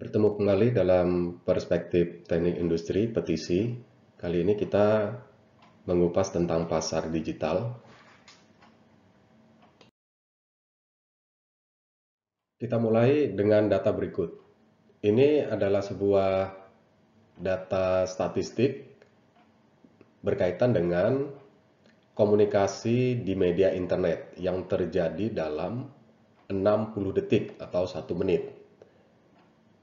Bertemu kembali dalam perspektif teknik industri petisi. Kali ini kita mengupas tentang pasar digital. Kita mulai dengan data berikut. Ini adalah sebuah data statistik berkaitan dengan komunikasi di media internet yang terjadi dalam 60 detik atau 1 menit.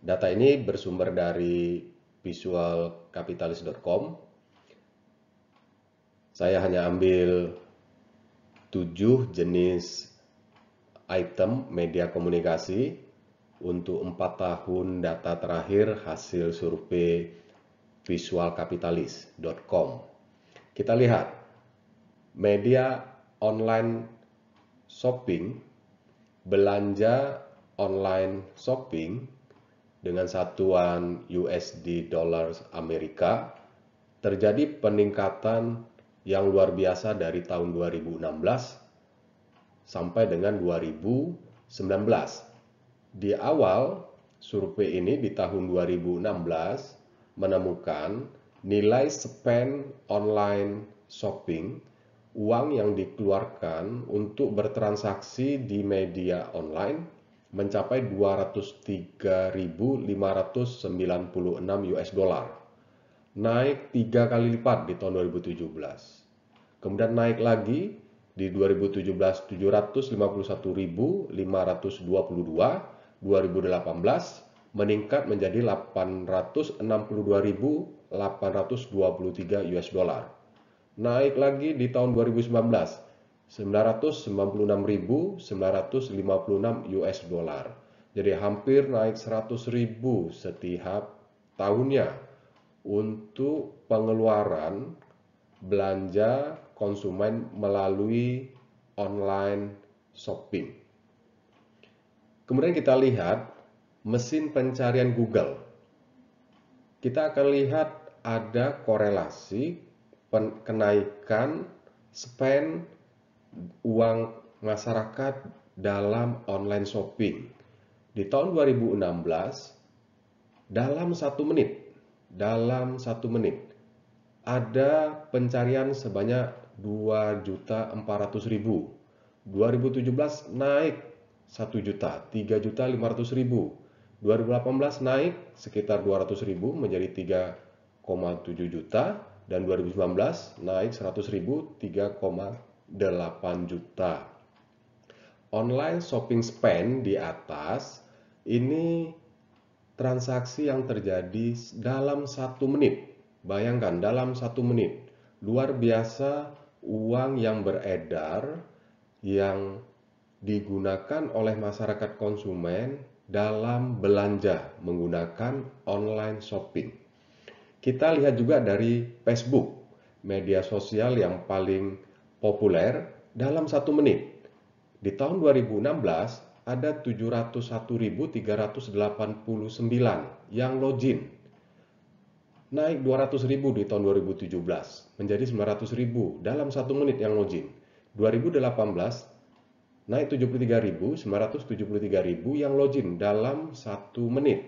Data ini bersumber dari visualcapitalist.com. Saya hanya ambil 7 jenis item media komunikasi untuk 4 tahun data terakhir hasil survei visualcapitalist.com. Kita lihat media online shopping, belanja online shopping dengan satuan USD dollar Amerika terjadi peningkatan yang luar biasa dari tahun 2016 sampai dengan 2019. Di awal survei ini di tahun 2016 menemukan nilai spend online shopping uang yang dikeluarkan untuk bertransaksi di media online mencapai 203.596 US dollar. Naik tiga kali lipat di tahun 2017. Kemudian naik lagi di 2017 751.522, 2018 meningkat menjadi 862.823 US dollar. Naik lagi di tahun 2019 996.956 US dollar. Jadi hampir naik 100.000 setiap tahunnya untuk pengeluaran belanja konsumen melalui online shopping. Kemudian kita lihat mesin pencarian Google. Kita akan lihat ada korelasi kenaikan spend uang masyarakat dalam online shopping. Di tahun 2016, dalam satu menit, dalam satu menit, ada pencarian sebanyak 2.400.000. 2017 naik 1 juta, 3 juta 500 ribu. 2018 naik sekitar 200 ribu menjadi 3,7 juta dan 2019 naik 100 ribu 8 juta. Online shopping spend di atas ini transaksi yang terjadi dalam satu menit. Bayangkan dalam satu menit. Luar biasa uang yang beredar yang digunakan oleh masyarakat konsumen dalam belanja menggunakan online shopping. Kita lihat juga dari Facebook, media sosial yang paling populer dalam satu menit. Di tahun 2016 ada 701.389 yang login. Naik 200.000 di tahun 2017 menjadi 900.000 dalam satu menit yang login. 2018 naik 73.000, 973.000 yang login dalam satu menit.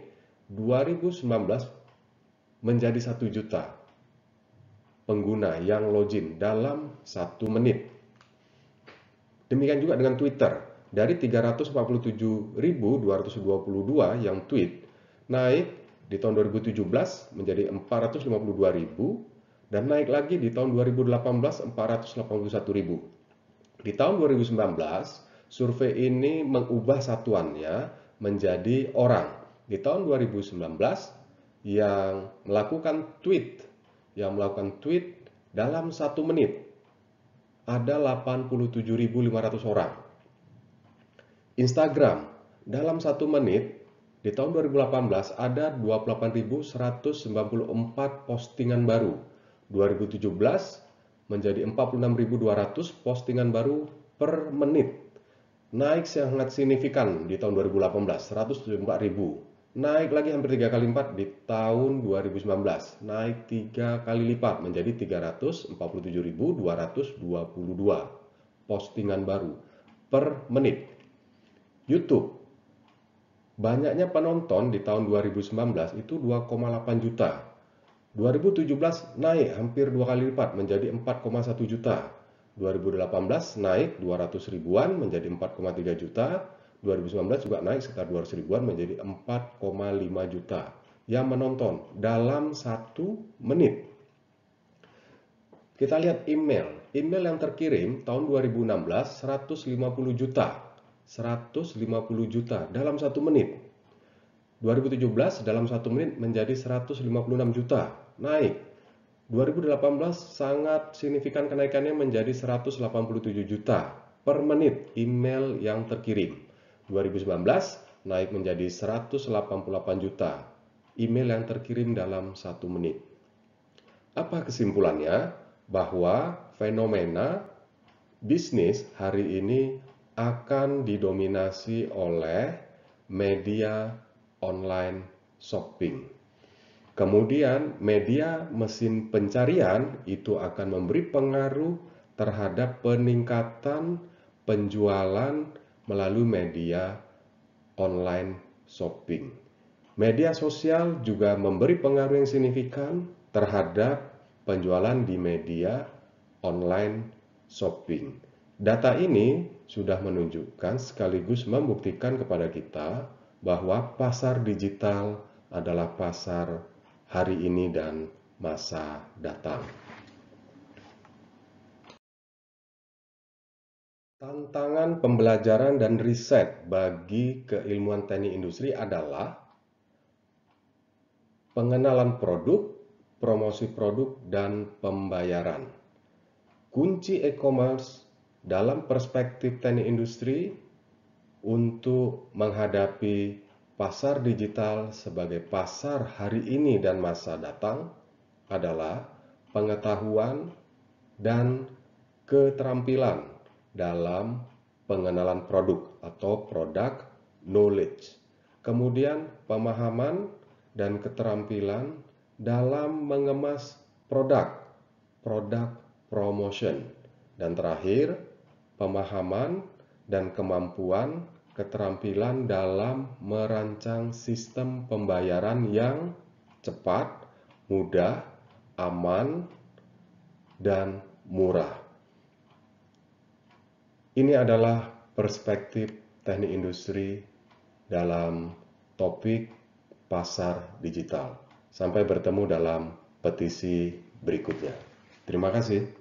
2019 menjadi satu juta pengguna yang login dalam satu menit. Demikian juga dengan Twitter. Dari 347.222 yang tweet, naik di tahun 2017 menjadi 452.000 dan naik lagi di tahun 2018 481.000. Di tahun 2019, survei ini mengubah satuannya menjadi orang. Di tahun 2019 yang melakukan tweet yang melakukan tweet dalam satu menit ada 87.500 orang. Instagram dalam satu menit di tahun 2018 ada 28.194 postingan baru. 2017 menjadi 46.200 postingan baru per menit. Naik sangat signifikan di tahun 2018, 174.000 naik lagi hampir tiga kali lipat di tahun 2019, naik tiga kali lipat menjadi 347.222 postingan baru per menit. YouTube banyaknya penonton di tahun 2019 itu 2,8 juta. 2017 naik hampir dua kali lipat menjadi 4,1 juta. 2018 naik 200 ribuan menjadi 4,3 juta. 2019 juga naik sekitar 200 ribuan menjadi 4,5 juta yang menonton dalam satu menit. Kita lihat email. Email yang terkirim tahun 2016 150 juta. 150 juta dalam satu menit. 2017 dalam satu menit menjadi 156 juta. Naik 2018 sangat signifikan kenaikannya menjadi 187 juta per menit email yang terkirim. 2019 naik menjadi 188 juta email yang terkirim dalam satu menit. Apa kesimpulannya? Bahwa fenomena bisnis hari ini akan didominasi oleh media online shopping. Kemudian media mesin pencarian itu akan memberi pengaruh terhadap peningkatan penjualan melalui media online shopping. Media sosial juga memberi pengaruh yang signifikan terhadap penjualan di media online shopping. Data ini sudah menunjukkan sekaligus membuktikan kepada kita bahwa pasar digital adalah pasar hari ini dan masa datang. Tantangan pembelajaran dan riset bagi keilmuan teknik industri adalah pengenalan produk, promosi produk, dan pembayaran. Kunci e-commerce dalam perspektif teknik industri untuk menghadapi pasar digital sebagai pasar hari ini dan masa datang adalah pengetahuan dan keterampilan dalam pengenalan produk atau produk knowledge. Kemudian pemahaman dan keterampilan dalam mengemas produk, produk promotion. Dan terakhir, pemahaman dan kemampuan keterampilan dalam merancang sistem pembayaran yang cepat, mudah, aman, dan murah. Ini adalah perspektif teknik industri dalam topik pasar digital. Sampai bertemu dalam petisi berikutnya. Terima kasih.